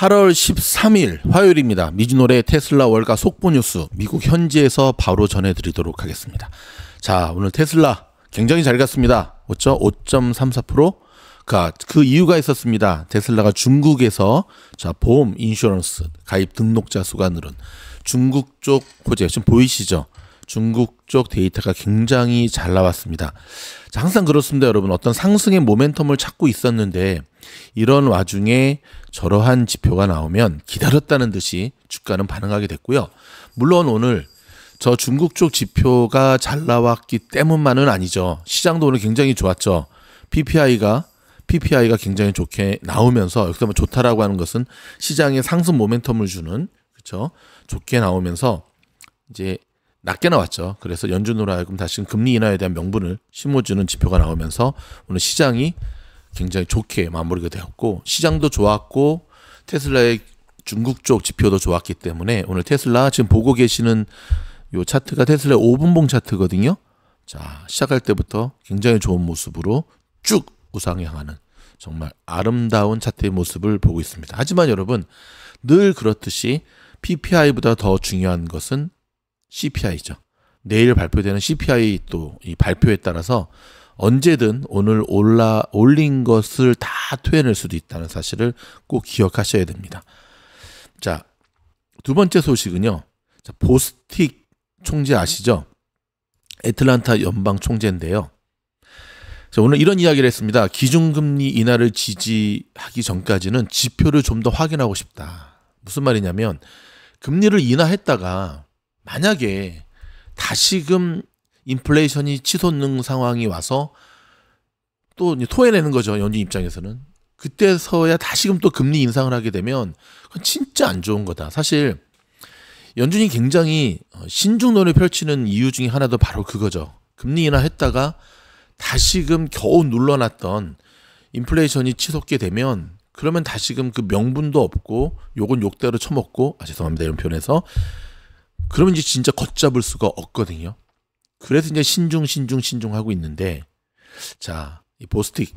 8월 13일 화요일입니다. 미주노래 테슬라 월가 속보 뉴스 미국 현지에서 바로 전해드리도록 하겠습니다. 자 오늘 테슬라 굉장히 잘 갔습니다. 어쩌 5.34% 그, 그 이유가 있었습니다. 테슬라가 중국에서 자 보험 인슈런스 가입 등록자 수가 늘은 중국 쪽 호재 지금 보이시죠? 중국 쪽 데이터가 굉장히 잘 나왔습니다. 자, 항상 그렇습니다, 여러분. 어떤 상승의 모멘텀을 찾고 있었는데 이런 와중에 저러한 지표가 나오면 기다렸다는 듯이 주가는 반응하게 됐고요. 물론 오늘 저 중국 쪽 지표가 잘 나왔기 때문만은 아니죠. 시장도 오늘 굉장히 좋았죠. PPI가 PPI가 굉장히 좋게 나오면서 여기서 뭐 좋다라고 하는 것은 시장의 상승 모멘텀을 주는 그렇죠. 좋게 나오면서 이제 낮게 나왔죠. 그래서 연준으로 하여금 다시 금리 인하에 대한 명분을 심어주는 지표가 나오면서 오늘 시장이 굉장히 좋게 마무리가 되었고 시장도 좋았고 테슬라의 중국 쪽 지표도 좋았기 때문에 오늘 테슬라 지금 보고 계시는 이 차트가 테슬라 5분봉 차트거든요. 자, 시작할 때부터 굉장히 좋은 모습으로 쭉 우상향 하는 정말 아름다운 차트의 모습을 보고 있습니다. 하지만 여러분 늘 그렇듯이 PPI보다 더 중요한 것은 CPI죠. 내일 발표되는 CPI 또 이 발표에 따라서 언제든 오늘 올라 올린 것을 다 토해낼 수도 있다는 사실을 꼭 기억하셔야 됩니다. 자, 두 번째 소식은요. 자, 보스틱 총재 아시죠? 애틀란타 연방 총재인데요. 자, 오늘 이런 이야기를 했습니다. 기준금리 인하를 지지하기 전까지는 지표를 좀 더 확인하고 싶다. 무슨 말이냐면 금리를 인하했다가 만약에 다시금 인플레이션이 치솟는 상황이 와서 또 토해내는 거죠. 연준 입장에서는. 그때서야 다시금 또 금리 인상을 하게 되면 그건 진짜 안 좋은 거다. 사실 연준이 굉장히 어, 신중론을 펼치는 이유 중에 하나도 바로 그거죠. 금리 인하 했다가 다시금 겨우 눌러놨던 인플레이션이 치솟게 되면 그러면 다시금 그 명분도 없고 욕은 욕대로 처먹고 아 죄송합니다 이런 표현에서 그러면 이제 진짜 걷잡을 수가 없거든요. 그래서 이제 신중 신중 신중 하고 있는데 자, 이 보스틱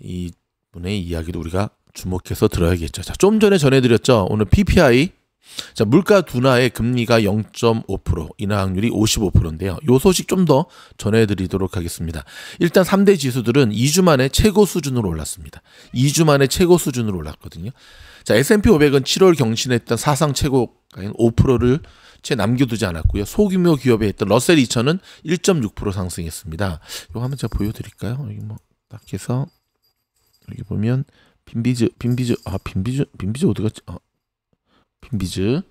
이 분의 이야기도 우리가 주목해서 들어야겠죠. 자, 좀 전에 전해드렸죠. 오늘 PPI 자, 물가 둔화의 금리가 0.5% 인하 확률이 55%인데요. 요 소식 좀 더 전해드리도록 하겠습니다. 일단 3대 지수들은 2주 만에 최고 수준으로 올랐습니다. 2주 만에 최고 수준으로 올랐거든요. 자, S&P 500은 7월 경신했던 사상 최고가인 5%를 채 남겨두지 않았고요. 소규모 기업에 있던 러셀 2000은 1.6% 상승했습니다. 이거 한번 제가 보여드릴까요? 여기 뭐딱 해서 여기 보면 빈비즈, 빈비즈, 아 빈비즈, 빈비즈 어디 갔지? 아, 어, 빈비즈.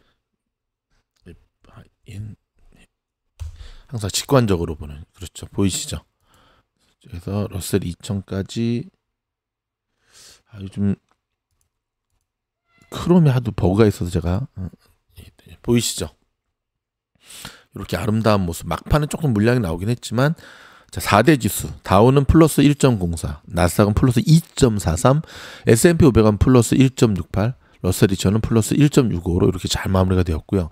항상 직관적으로 보는 그렇죠 보이시죠? 그래서 러셀 2000까지 아, 요즘 크롬이 하도 버그가 있어서 제가 어, 보이시죠? 이렇게 아름다운 모습 막판은 조금 물량이 나오긴 했지만 자 4대 지수 다우는 플러스 1.04 나스닥은 플러스 2.43 S&P 500은 플러스 1.68 러셀 2000은 플러스 1.65로 이렇게 잘 마무리가 되었고요.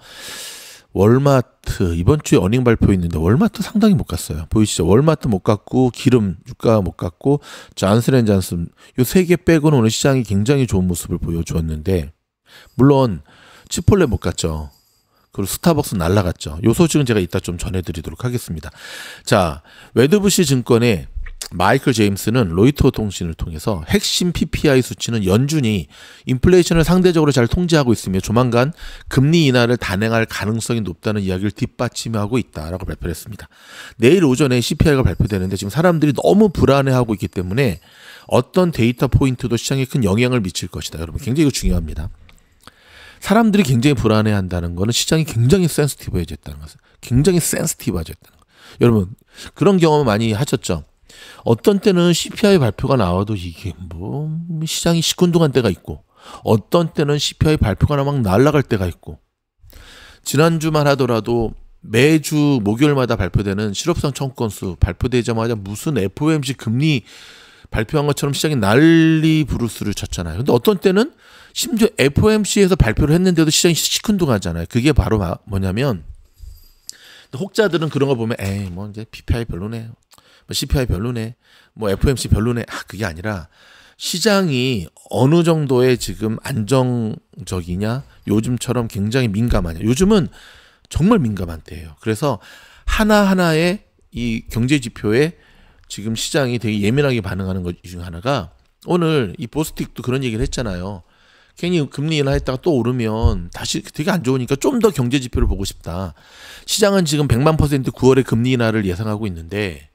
월마트 이번 주에 어닝 발표 있는데 월마트 상당히 못 갔어요. 보이시죠? 월마트 못 갔고 기름 유가 못 갔고 잔슨앤잔슨 요세 개 빼고는 오늘 시장이 굉장히 좋은 모습을 보여주었는데 물론 치폴레 못 갔죠. 그리고 스타벅스 날라갔죠. 요 소식은 제가 이따 좀 전해드리도록 하겠습니다. 자, 웨드부시 증권에 마이클 제임스는 로이터 통신을 통해서 핵심 PPI 수치는 연준이 인플레이션을 상대적으로 잘 통제하고 있으며 조만간 금리 인하를 단행할 가능성이 높다는 이야기를 뒷받침하고 있다라고 발표 했습니다. 내일 오전에 CPI가 발표되는데 지금 사람들이 너무 불안해하고 있기 때문에 어떤 데이터 포인트도 시장에 큰 영향을 미칠 것이다. 여러분 굉장히 중요합니다. 사람들이 굉장히 불안해한다는 것은 시장이 굉장히 센스티브해졌다는 것은 굉장히 센스티브해졌다는 거. 여러분 그런 경험 을 많이 하셨죠? 어떤 때는 CPI 발표가 나와도 이게 뭐, 뭐 시장이 시큰둥한 때가 있고 어떤 때는 CPI 발표가 막 날아갈 때가 있고 지난주만 하더라도 매주 목요일마다 발표되는 실업상 청건수 발표되자마자 무슨 FOMC 금리 발표한 것처럼 시장이 난리 부르스를 쳤잖아요. 근데 어떤 때는 심지어 FOMC에서 발표를 했는데도 시장이 시큰둥하잖아요. 그게 바로 뭐냐면 혹자들은 그런 거 보면 에이 뭐 이제 PPI 별로네요. 뭐 CPI 별로네, 뭐 FOMC 별로네, 아, 그게 아니라 시장이 어느 정도의 지금 안정적이냐, 요즘처럼 굉장히 민감하냐. 요즘은 정말 민감한 때예요. 그래서 하나하나의 이 경제 지표에 지금 시장이 되게 예민하게 반응하는 것중 하나가 오늘 이 보스틱도 그런 얘기를 했잖아요. 괜히 금리 인하했다가 또 오르면 다시 되게 안 좋으니까 좀 더 경제 지표를 보고 싶다. 시장은 지금 100만 퍼센트 9월에 금리 인하를 예상하고 있는데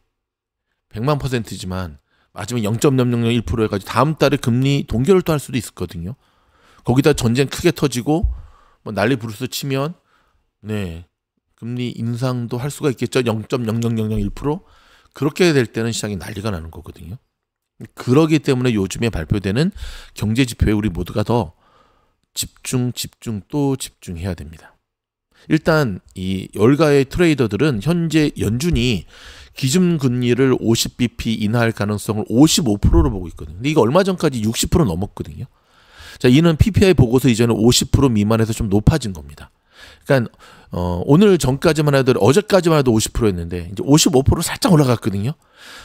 100만 퍼센트지만 마지막 0.001% 해가지고 다음 달에 금리 동결을 또 할 수도 있었거든요. 거기다 전쟁 크게 터지고 뭐 난리 부르스 치면 네 금리 인상도 할 수가 있겠죠. 0.00001% 그렇게 될 때는 시장이 난리가 나는 거거든요. 그러기 때문에 요즘에 발표되는 경제 지표에 우리 모두가 더 집중, 집중 또 집중해야 됩니다. 일단 이 열가의 트레이더들은 현재 연준이 기준금리를 50bp 인하할 가능성을 55%로 보고 있거든요. 근데 이거 얼마 전까지 60% 넘었거든요. 자, 이는 PPI 보고서 이전에 50% 미만에서 좀 높아진 겁니다. 그러니까 어, 오늘 전까지만 해도 어제까지만 해도 50%였는데 이제 55% 살짝 올라갔거든요.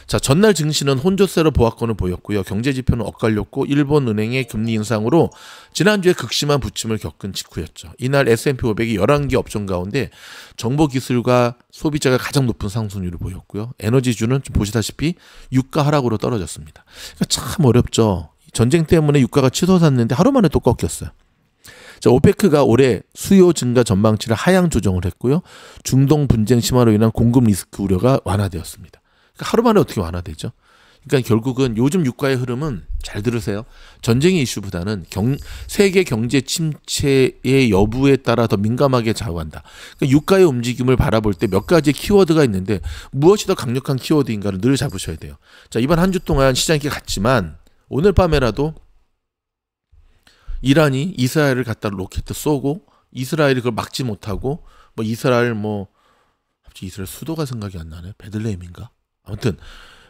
자 전날 증시는 혼조세로 보합권을 보였고요. 경제지표는 엇갈렸고 일본 은행의 금리 인상으로 지난주에 극심한 부침을 겪은 직후였죠. 이날 S&P 500이 11개 업종 가운데 정보기술과 소비자가 가장 높은 상승률을 보였고요. 에너지주는 보시다시피 유가 하락으로 떨어졌습니다. 그러니까 참 어렵죠. 전쟁 때문에 유가가 치솟았는데 하루 만에 또 꺾였어요. 자, 오페크가 올해 수요 증가 전망치를 하향 조정을 했고요. 중동 분쟁 심화로 인한 공급 리스크 우려가 완화되었습니다. 그러니까 하루 만에 어떻게 완화되죠? 그러니까 결국은 요즘 유가의 흐름은 잘 들으세요. 전쟁의 이슈보다는 경, 세계 경제 침체의 여부에 따라 더 민감하게 좌우한다. 그러니까 유가의 움직임을 바라볼 때 몇 가지 키워드가 있는데 무엇이 더 강력한 키워드인가를 늘 잡으셔야 돼요. 자, 이번 한 주 동안 시장이 갔지만 오늘 밤에라도 이란이 이스라엘을 갖다 로켓 쏘고 이스라엘이 그걸 막지 못하고 뭐 이스라엘 뭐 갑자기 이스라엘 수도가 생각이 안 나네. 베들레헴인가? 아무튼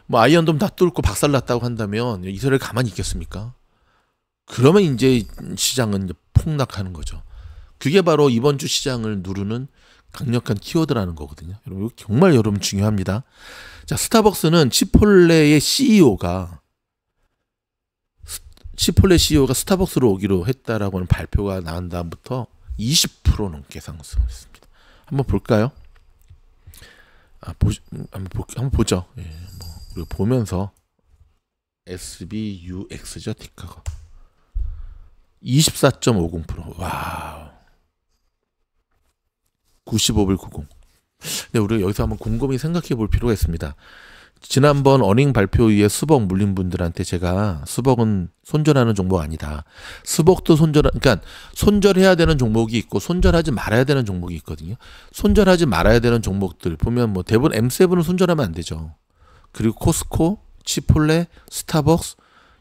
뭐 아이언돔 다 뚫고 박살났다고 한다면 이스라엘 가만히 있겠습니까? 그러면 이제 시장은 이제 폭락하는 거죠. 그게 바로 이번 주 시장을 누르는 강력한 키워드라는 거거든요. 여러분 정말 여러분 중요합니다. 자 스타벅스는 치폴레의 CEO가 시폴레 CEO가 스타벅스로 오기로 했다라고 하는 발표가 나온 다음부터 20% 넘게 상승했습니다. 한번 볼까요? 아, 보, 한번, 보, 한번 보죠. 예, 뭐, 그리고 보면서 SBUX죠, 티카가. 24.50% 와우. 95불 90. 근 우리가 여기서 한번 곰곰이 생각해 볼 필요가 있습니다. 지난번 어닝 발표 이후에 수복 물린 분들한테 제가 수복은 손절하는 종목 아니다. 수복도 손절, 그러니까 손절해야 되는 종목이 있고 손절하지 말아야 되는 종목이 있거든요. 손절하지 말아야 되는 종목들 보면 뭐 대부분 M7은 손절하면 안 되죠. 그리고 코스코, 치폴레, 스타벅스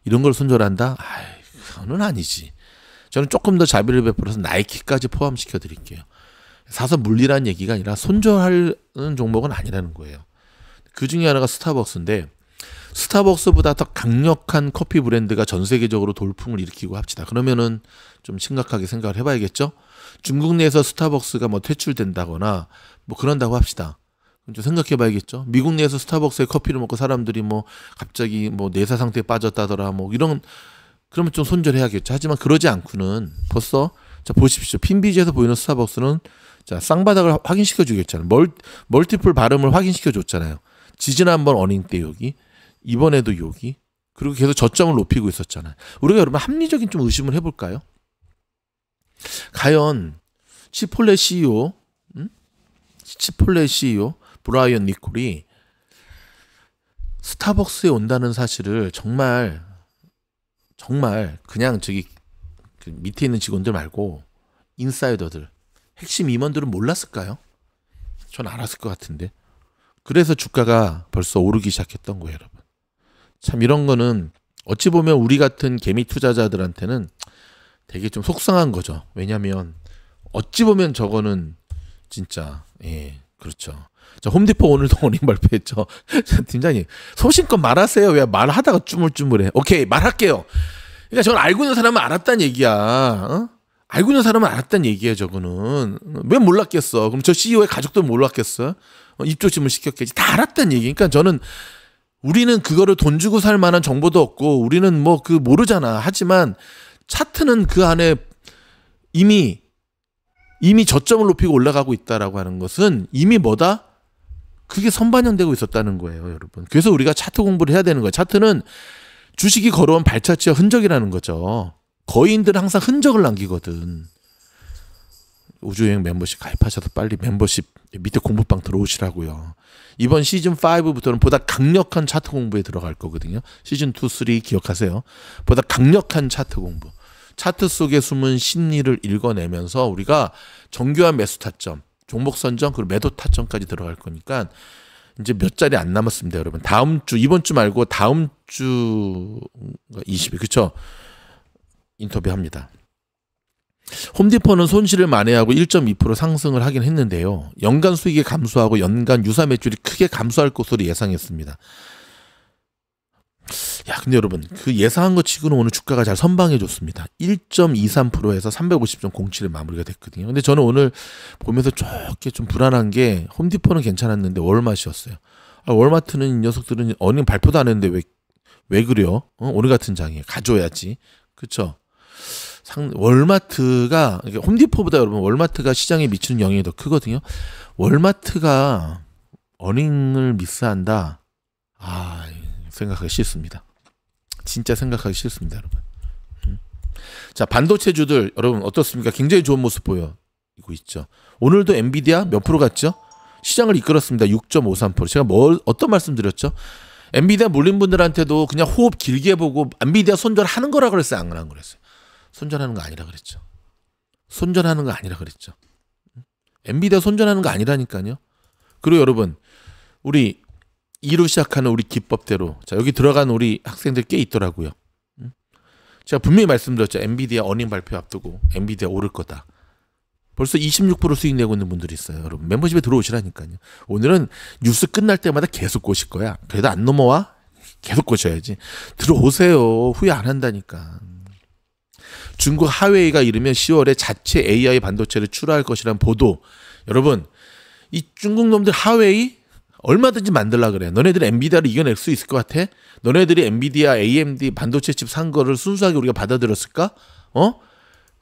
이런 걸 손절한다? 아이, 그거는 아니지. 저는 조금 더 자비를 베풀어서 나이키까지 포함시켜 드릴게요. 사서 물리라는 얘기가 아니라 손절하는 종목은 아니라는 거예요. 그 중에 하나가 스타벅스인데 스타벅스보다 더 강력한 커피 브랜드가 전 세계적으로 돌풍을 일으키고 합시다 그러면은 좀 심각하게 생각을 해봐야겠죠. 중국 내에서 스타벅스가 뭐 퇴출된다거나 뭐 그런다고 합시다. 좀 생각해봐야겠죠. 미국 내에서 스타벅스의 커피를 먹고 사람들이 뭐 갑자기 뭐 내사 상태에 빠졌다더라 뭐 이런 그러면 좀 손절해야겠죠. 하지만 그러지 않고는 벌써 자 보십시오. 핀비지에서 보이는 스타벅스는 자 쌍바닥을 확인시켜 주겠잖아요. 멀 멀티플 발음을 확인시켜 줬잖아요. 지진한번 어닝 때 여기, 이번에도 여기, 그리고 계속 저점을 높이고 있었잖아요. 우리가 여러분 합리적인 좀 의심을 해볼까요? 과연 치폴레 CEO, 음? 치폴레 CEO 브라이언 니콜이 스타벅스에 온다는 사실을 정말 정말 그냥 저기 그 밑에 있는 직원들 말고 인사이더들 핵심 임원들은 몰랐을까요? 전 알았을 것 같은데. 그래서 주가가 벌써 오르기 시작했던 거예요, 여러분. 참 이런 거는 어찌 보면 우리 같은 개미 투자자들한테는 되게 좀 속상한 거죠. 왜냐면 어찌 보면 저거는 진짜 예, 그렇죠. 자, 홈디포 오늘도 오닝 발표했죠. 자, 팀장님, 소신껏 말하세요. 왜 말하다가 쭈물쭈물해. 오케이, 말할게요. 그러니까 저는 알고 있는 사람은 알았단 얘기야. 어? 알고 있는 사람은 알았단 얘기야, 저거는. 왜 몰랐겠어? 그럼 저 CEO의 가족도 몰랐겠어? 어, 입조심을 시켰겠지. 다 알았단 얘기. 그러니까 저는 우리는 그거를 돈 주고 살 만한 정보도 없고 우리는 뭐 그 모르잖아. 하지만 차트는 그 안에 이미 이미 저점을 높이고 올라가고 있다라고 하는 것은 이미 뭐다? 그게 선반영되고 있었다는 거예요, 여러분. 그래서 우리가 차트 공부를 해야 되는 거예요. 차트는 주식이 걸어온 발자취와 흔적이라는 거죠. 거인들은 항상 흔적을 남기거든. 우주여행 멤버십 가입하셔서 빨리 멤버십 밑에 공부방 들어오시라고요. 이번 시즌 5부터는 보다 강력한 차트 공부에 들어갈 거거든요. 시즌 2, 3 기억하세요. 보다 강력한 차트 공부. 차트 속에 숨은 심리를 읽어내면서 우리가 정교한 매수 타점, 종목 선정, 그리고 매도 타점까지 들어갈 거니까 이제 몇 자리 안 남았습니다, 여러분. 다음 주, 이번 주 말고 다음 주 20일, 그쵸? 인터뷰합니다. 홈디퍼는 손실을 만회하고 1.2% 상승을 하긴 했는데요. 연간 수익이 감소하고 연간 유사 매출이 크게 감소할 것으로 예상했습니다. 야, 근데 여러분, 그 예상한 것 치고는 오늘 주가가 잘 선방해줬습니다. 1.23%에서 350.07에 마무리가 됐거든요. 근데 저는 오늘 보면서 좋게 좀 불안한 게 홈디퍼는 괜찮았는데 월마트였어요. 아, 월마트는 녀석들은 어닝 발표도 안 했는데 왜, 왜 그래요? 어? 오늘 같은 장에 가져야지. 그쵸? 상 월마트가 홈디포보다 여러분 월마트가 시장에 미치는 영향이 더 크거든요. 월마트가 어닝을 미스한다. 아 생각하기 싫습니다. 진짜 생각하기 싫습니다, 여러분. 음. 자 반도체주들 여러분 어떻습니까? 굉장히 좋은 모습 보여 이고 있죠. 오늘도 엔비디아 몇 프로 갔죠? 시장을 이끌었습니다. 6.53%. 제가 뭘 어떤 말씀 드렸죠? 엔비디아 몰린 분들한테도 그냥 호흡 길게 보고 엔비디아 손절하는 거라 그랬어요. 안 그런 거랬어요. 손절하는 거 아니라 그랬죠. 손절하는 거 아니라 그랬죠. 엔비디아 손절하는 거 아니라니까요. 그리고 여러분, 우리 2로 시작하는 우리 기법대로 자 여기 들어간 우리 학생들 꽤 있더라고요. 제가 분명히 말씀드렸죠. 엔비디아 어닝 발표 앞두고 엔비디아 오를 거다. 벌써 26% 수익 내고 있는 분들이 있어요. 여러분 멤버십에 들어오시라니까요. 오늘은 뉴스 끝날 때마다 계속 꼬실 거야. 그래도 안 넘어와? 계속 꼬셔야지. 들어오세요. 후회 안 한다니까. 중국 하웨이가 이르면 10월에 자체 AI 반도체를 출하할 것이란 보도. 여러분, 이 중국 놈들 하웨이 얼마든지 만들라 그래. 너네들 엔비디아를 이겨낼 수 있을 것 같아? 너네들이 엔비디아, AMD 반도체 집 산 거를 순수하게 우리가 받아들였을까? 어?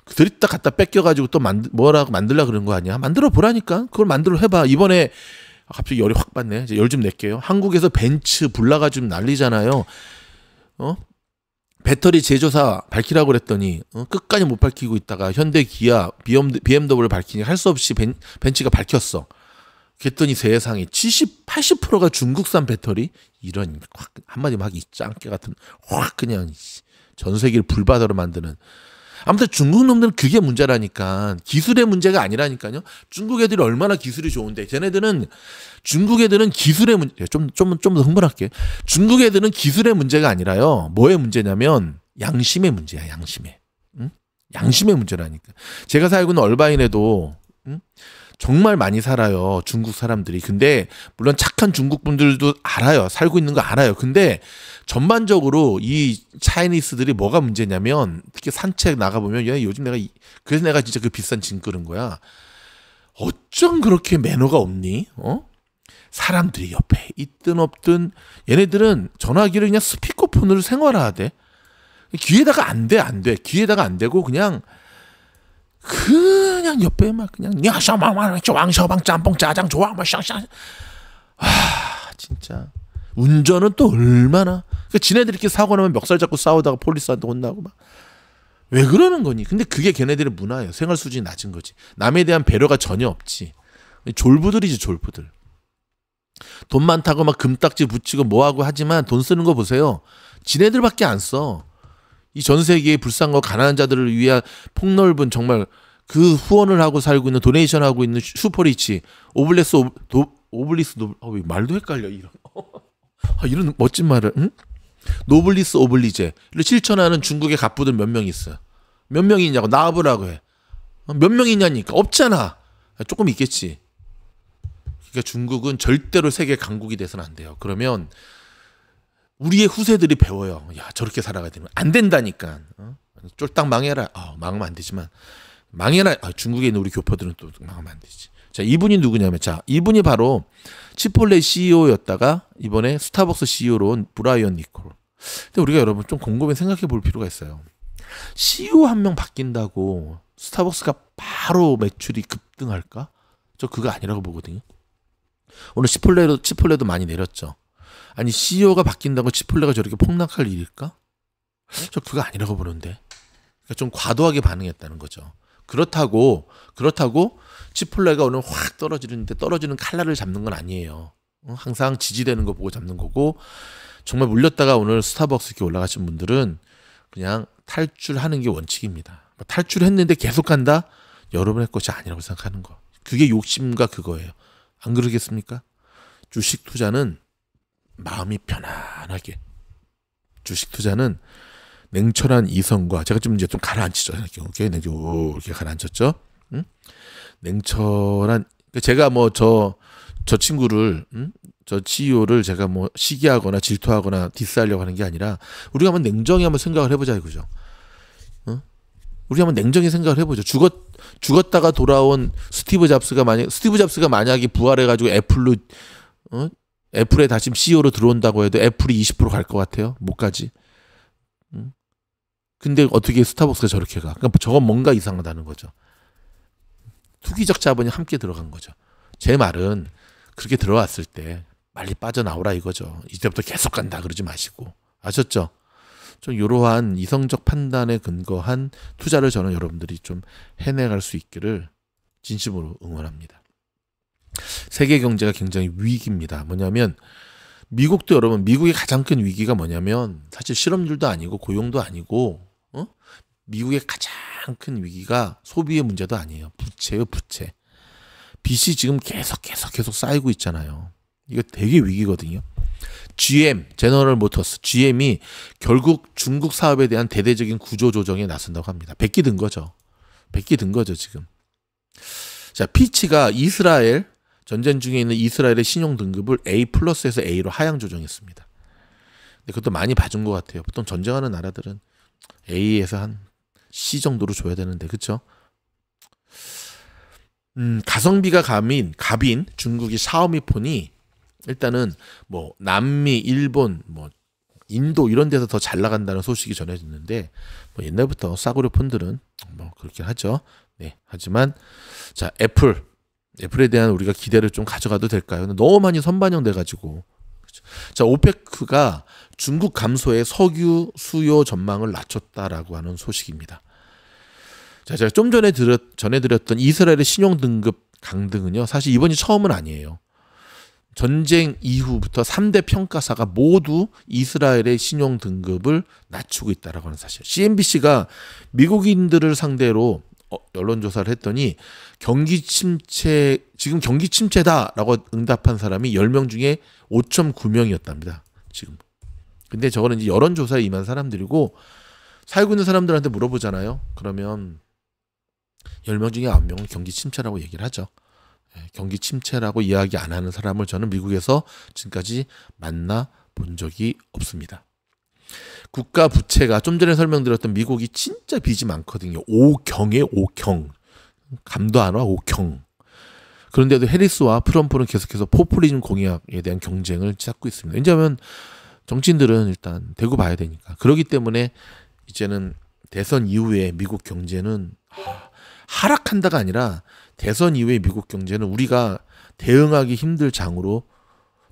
들이다 갖다 뺏겨가지고 또 만, 뭐라고 만들라 그런 거 아니야? 만들어 보라니까. 그걸 만들어 해봐. 이번에 갑자기 열이 확 받네. 열 좀 낼게요. 한국에서 벤츠 불나가 좀 난리잖아요. 어? 배터리 제조사 밝히라고 그랬더니 어, 끝까지 못 밝히고 있다가 현대, 기아, BMW 밝히니 할 수 없이 벤, 벤츠가 밝혔어. 그랬더니 세상에 70, 80%가 중국산 배터리 이런 확한마디막 하기 짱깨 같은 확 그냥 전 세계를 불바다로 만드는 아무튼 중국 놈들은 그게 문제라니까. 기술의 문제가 아니라니까요. 중국 애들이 얼마나 기술이 좋은데. 쟤네들은 중국 애들은 기술의 문제, 좀, 좀, 좀 더 흥분할게. 중국 애들은 기술의 문제가 아니라요. 뭐의 문제냐면 양심의 문제야, 양심의. 응? 양심의 문제라니까. 제가 살고 있는 얼바인에도, 응? 정말 많이 살아요. 중국 사람들이. 근데 물론 착한 중국 분들도 알아요. 살고 있는 거 알아요. 근데 전반적으로 이 차이니스들이 뭐가 문제냐면 특히 산책 나가보면 야, 요즘 내가 그래서 내가 진짜 그 비싼 짐 끄는 거야. 어쩜 그렇게 매너가 없니? 어? 사람들이 옆에 있든 없든 얘네들은 전화기를 그냥 스피커폰으로 생활화하대. 귀에다가 안 돼, 안 돼. 귀에다가 안 되고 그냥 그냥 옆에 막 그냥 야샤망망 왕샤방 짬뽕 짜장 좋아 막 샹샹 아 진짜 운전은 또 얼마나 그러니까 지네들이 이렇게 사고 나면 멱살 잡고 싸우다가 폴리스한테 혼나고 막왜 그러는 거니 근데 그게 걔네들의 문화예요 생활 수준이 낮은 거지 남에 대한 배려가 전혀 없지 졸부들이지 졸부들 돈 많다고 막 금딱지 붙이고 뭐하고 하지만 돈 쓰는 거 보세요 지네들밖에 안써 이전 세계의 불쌍하고 가난한 자들을 위한 폭넓은 정말 그 후원을 하고 살고 있는 도네이션 하고 있는 슈퍼리치 오블레스 오브, 도, 오블리스 노블 아, 왜 말도 헷갈려 이런 아, 이런 멋진 말을 응? 노블리스 오블리제를 실천하는 중국의 갑부들 몇 명 있어 몇 명이 있냐고 나와보라고 해몇 어, 명이 냐니까 없잖아 아, 조금 있겠지 그러니까 중국은 절대로 세계 강국이 돼서는 안 돼요 그러면 우리의 후세들이 배워요. 야 저렇게 살아가야 되면 안 된다니까. 어? 쫄딱 망해라. 아, 망하면 안 되지만 망해라. 아, 중국에 있는 우리 교포들은 또 망하면 안 되지. 자 이분이 누구냐면 자 이분이 바로 치폴레 CEO였다가 이번에 스타벅스 CEO로 온 브라이언 니콜. 근데 우리가 여러분 좀 곰곰이 생각해 볼 필요가 있어요. CEO 한 명 바뀐다고 스타벅스가 바로 매출이 급등할까? 저 그거 아니라고 보거든요. 오늘 치폴레도 치폴레도 많이 내렸죠. 아니 CEO가 바뀐다고 치폴레가 저렇게 폭락할 일일까? 저 그거 아니라고 보는데 그러니까 좀 과도하게 반응했다는 거죠. 그렇다고 그렇다고 치폴레가 오늘 확 떨어지는데 떨어지는 칼날을 잡는 건 아니에요. 항상 지지되는 거 보고 잡는 거고 정말 물렸다가 오늘 스타벅스 이렇게 올라가신 분들은 그냥 탈출하는 게 원칙입니다. 뭐 탈출했는데 계속 간다? 여러분의 것이 아니라고 생각하는 거. 그게 욕심과 그거예요. 안 그러겠습니까? 주식 투자는 마음이 편안하게 주식 투자는 냉철한 이성과 제가 좀 이제 좀 가라앉히죠. 이렇게 이렇게 이렇게 가라앉혔죠. 응? 냉철한 그러니까 제가 뭐 저저 저 친구를 응? 저 CEO를 제가 뭐 시기하거나 질투하거나 디스하려고 하는 게 아니라 우리가 한번 냉정히 한번 생각을 해보자 이거죠. 우리 한번 냉정히 생각을 해보죠. 죽었 죽었다가 돌아온 스티브 잡스가 만약 스티브 잡스가 만약에 부활해가지고 애플로 어? 애플에 다시 CEO로 들어온다고 해도 애플이 20%갈 것 같아요. 못 가지. 근데 어떻게 스타벅스가 저렇게 가? 그러니까 저건 뭔가 이상하다는 거죠. 투기적 자본이 함께 들어간 거죠. 제 말은 그렇게 들어왔을 때 빨리 빠져나오라 이거죠. 이때부터 계속 간다 그러지 마시고 아셨죠? 좀 이러한 이성적 판단에 근거한 투자를 저는 여러분들이 좀 해내갈 수 있기를 진심으로 응원합니다. 세계 경제가 굉장히 위기입니다. 뭐냐면 미국도 여러분 미국의 가장 큰 위기가 뭐냐면 사실 실업률도 아니고 고용도 아니고 어? 미국의 가장 큰 위기가 소비의 문제도 아니에요. 부채요 부채. 빚이 지금 계속 계속 계속 쌓이고 있잖아요. 이거 되게 위기거든요. GM, 제너럴 모터스, GM이 결국 중국 사업에 대한 대대적인 구조 조정에 나선다고 합니다. 백기 든 거죠. 백기 든 거죠, 지금. 자, 피치가 이스라엘, 전쟁 중에 있는 이스라엘의 신용 등급을 A 플러스에서 A로 하향 조정했습니다. 근데 그것도 많이 봐준 것 같아요. 보통 전쟁하는 나라들은 A에서 한 C 정도로 줘야 되는데 그쵸? 음, 가성비가 감인 갑인 중국이 샤오미폰이 일단은 뭐 남미, 일본, 뭐 인도 이런 데서 더 잘 나간다는 소식이 전해졌는데 뭐 옛날부터 싸구려 폰들은 뭐 그렇긴 하죠. 네, 하지만 자 애플 애플에 대한 우리가 기대를 좀 가져가도 될까요? 너무 많이 선반영돼 가지고 그렇죠. 자 오페크가 중국 감소의 석유 수요 전망을 낮췄다라고 하는 소식입니다. 자 제가 좀 전에 드렸, 전해드렸던 이스라엘의 신용 등급 강등은요 사실 이번이 처음은 아니에요. 전쟁 이후부터 3대 평가사가 모두 이스라엘의 신용 등급을 낮추고 있다라고 하는 사실. CNBC가 미국인들을 상대로 어, 여론조사를 했더니 경기 침체 지금 경기 침체다라고 응답한 사람이 10명 중에 5.9명이었답니다. 지금. 근데 저거는 이제 여론조사에 임한 사람들이고 살고 있는 사람들한테 물어보잖아요. 그러면 10명 중에 9명은 경기 침체라고 얘기를 하죠. 예, 경기 침체라고 이야기 안 하는 사람을 저는 미국에서 지금까지 만나 본 적이 없습니다. 국가 부채가 좀 전에 설명드렸던 미국이 진짜 빚이 많거든요. 5경의 5경. 감도 안 와, 5경. 그런데도 해리스와 트럼프는 계속해서 포퓰리즘 공약에 대한 경쟁을 찾고 있습니다. 왜냐하면 정치인들은 일단 대구 봐야 되니까. 그러기 때문에 이제는 대선 이후에 미국 경제는 하락한다가 아니라 대선 이후에 미국 경제는 우리가 대응하기 힘들 장으로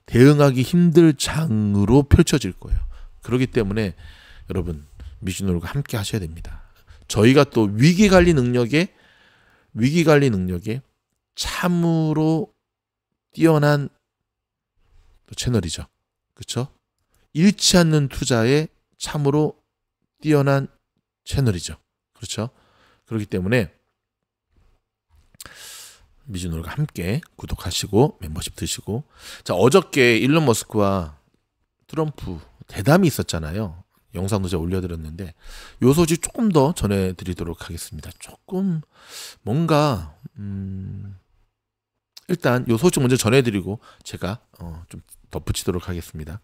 대응하기 힘들 장으로 펼쳐질 거예요. 그렇기 때문에 여러분 미주노를과 함께 하셔야 됩니다. 저희가 또 위기 관리 능력에 위기 관리 능력에 참으로 뛰어난 채널이죠. 그렇죠? 잃지 않는 투자에 참으로 뛰어난 채널이죠. 그렇죠? 그렇기 때문에 미주노가 함께 구독하시고 멤버십 드시고 자 어저께 일론 머스크와 트럼프 대담이 있었잖아요. 영상도 제가 올려드렸는데 요 소식 조금 더 전해드리도록 하겠습니다. 조금 뭔가 음 일단 요 소식 먼저 전해드리고 제가 어좀 덧붙이도록 하겠습니다.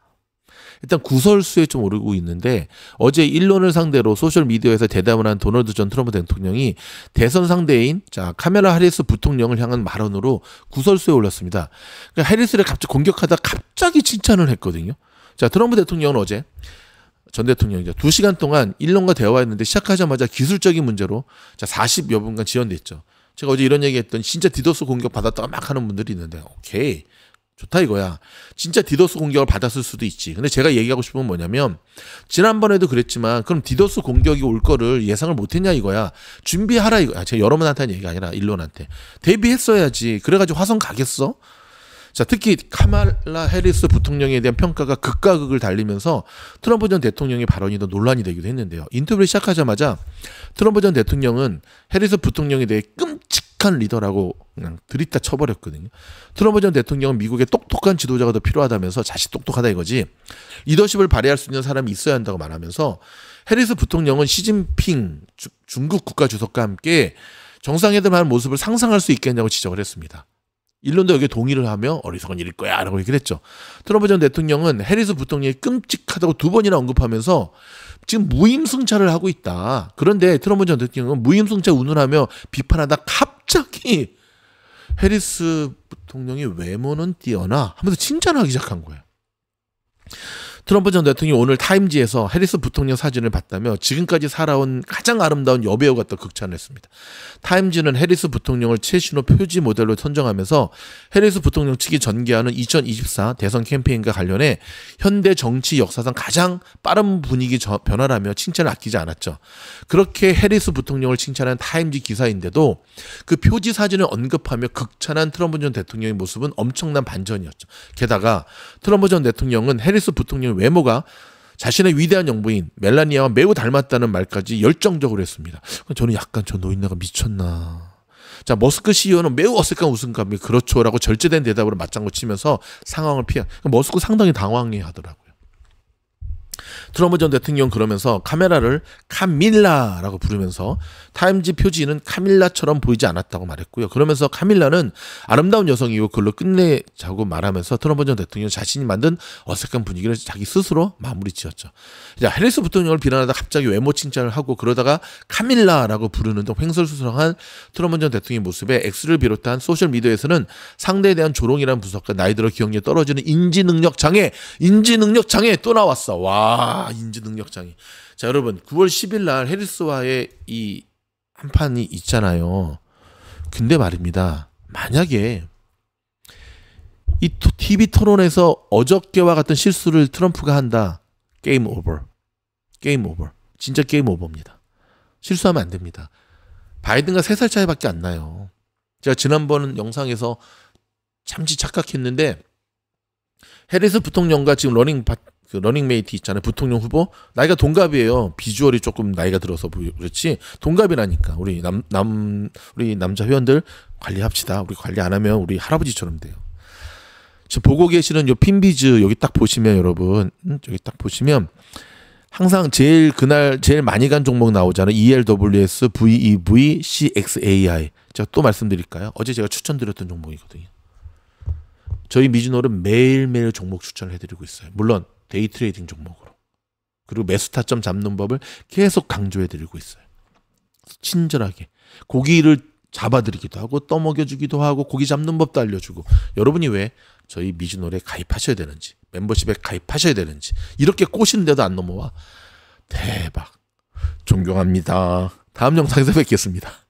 일단 구설수에 좀 오르고 있는데 어제 일론을 상대로 소셜 미디어에서 대담을 한 도널드 전 트럼프 대통령이 대선 상대인 자 카메라 하리스 부통령을 향한 말언으로 구설수에 올렸습니다 그러니까 해리스를 갑자기 공격하다 갑자기 칭찬을 했거든요. 자, 트럼프 대통령은 어제 전 대통령이 이제 시간 동안 일론과 대화했는데 시작하자마자 기술적인 문제로 자, 40여 분간 지연됐죠. 제가 어제 이런 얘기했던 진짜 디도스 공격 받았다가 막 하는 분들이 있는데 오케이. 좋다 이거야. 진짜 디도스 공격을 받았을 수도 있지. 근데 제가 얘기하고 싶은 건 뭐냐면 지난번에도 그랬지만 그럼 디도스 공격이 올 거를 예상을 못 했냐 이거야. 준비하라 이거야. 아, 제가 여러분한테 한 얘기가 아니라 일론한테. 대비했어야지. 그래 가지고 화성 가겠어? 자, 특히 카말라 해리스 부통령에 대한 평가가 극과 극을 달리면서 트럼프 전 대통령의 발언이 더 논란이 되기도 했는데요. 인터뷰를 시작하자마자 트럼프 전 대통령은 해리스 부통령에 대해 끔찍한 리더라고 그냥 들이다 쳐버렸거든요. 트럼프 전 대통령은 미국의 똑똑한 지도자가 더 필요하다면서 자신 똑똑하다 이거지. 리더십을 발휘할 수 있는 사람이 있어야 한다고 말하면서 해리스 부통령은 시진핑 주, 중국 국가주석과 함께 정상회담하는 모습을 상상할 수 있겠냐고 지적을 했습니다. 일론도 여기에 동의를 하며 어리석은 일일 거야 라고 얘기를 했죠. 트럼프 전 대통령은 해리스 부통령이 끔찍하다고 두 번이나 언급하면서 지금 무임승차를 하고 있다. 그런데 트럼프 전 대통령은 무임승차 운운하며 비판하다 갑자기 해리스 부통령이 외모는 뛰어나 하면서 칭찬하기 시작한 거예요. 트럼프 전 대통령이 오늘 타임지에서 해리스 부통령 사진을 봤다며 지금까지 살아온 가장 아름다운 여배우 같다 극찬했습니다. 타임지는 해리스 부통령을 최신호 표지 모델로 선정하면서 해리스 부통령 측이 전개하는 2024 대선 캠페인과 관련해 현대 정치 역사상 가장 빠른 분위기 변화라며 칭찬을 아끼지 않았죠. 그렇게 해리스 부통령을 칭찬한 타임지 기사인데도 그 표지 사진을 언급하며 극찬한 트럼프 전 대통령의 모습은 엄청난 반전이었죠. 게다가 트럼프 전 대통령은 해리스 부통령 그녀는 외모가 자신의 위대한 영부인 멜라니아와 매우 닮았다는 말까지 열정적으로 했습니다. 저는 약간 저 노인네가 미쳤나. 자 머스크 CEO는 매우 어색한 웃음감이 그렇죠라고 절제된 대답으로 맞장구 치면서 상황을 피한 그러니까 머스크 상당히 당황해하더라고요. 트럼프 전 대통령 그러면서 카메라를 카밀라라고 부르면서 타임지 표지는 카밀라처럼 보이지 않았다고 말했고요. 그러면서 카밀라는 아름다운 여성이고 그걸로 끝내자고 말하면서 트럼프 전 대통령 자신이 만든 어색한 분위기를 자기 스스로 마무리 지었죠. 자, 해리스 부통령을 비난하다 갑자기 외모 칭찬을 하고 그러다가 카밀라라고 부르는 등 횡설수설한 트럼프 전 대통령의 모습에 X를 비롯한 소셜미디어에서는 상대에 대한 조롱이란 분석과 나이 들어 기억력이 떨어지는 인지능력 장애, 인지능력 장애 또 나왔어. 와, 인지능력 장애. 자, 여러분, 9월 10일 날 해리스와의 이한 판이 있잖아요. 근데 말입니다. 만약에 이 TV 토론에서 어저께와 같은 실수를 트럼프가 한다. 게임 오버. 게임 오버. 진짜 게임 오버입니다. 실수하면 안 됩니다. 바이든과 3살 차이밖에 안 나요. 제가 지난번 영상에서 잠시 착각했는데 해리스 부통령과 지금 러닝 그 러닝메이트 있잖아요. 부통령 후보. 나이가 동갑이에요. 비주얼이 조금 나이가 들어서 그렇지. 동갑이라니까. 우리 남, 남, 우리 남자 회원들 관리합시다. 우리 관리 안 하면 우리 할아버지처럼 돼요. 지금 보고 계시는 요 핀비즈 여기 딱 보시면 여러분, 음, 여기 딱 보시면 항상 제일 그날 제일 많이 간 종목 나오잖아요. ELWS, VEV, CXAI. 제가 또 말씀드릴까요? 어제 제가 추천드렸던 종목이거든요. 저희 미주노는 매일매일 종목 추천을 해드리고 있어요. 물론 데이트레이딩 종목으로. 그리고 매수 타점 잡는 법을 계속 강조해 드리고 있어요. 친절하게 고기를 잡아드리기도 하고 떠먹여주기도 하고 고기 잡는 법도 알려주고 여러분이 왜 저희 미주노래 가입하셔야 되는지 멤버십에 가입하셔야 되는지 이렇게 꼬시는데도 안 넘어와 대박 존경합니다 다음 영상에서 뵙겠습니다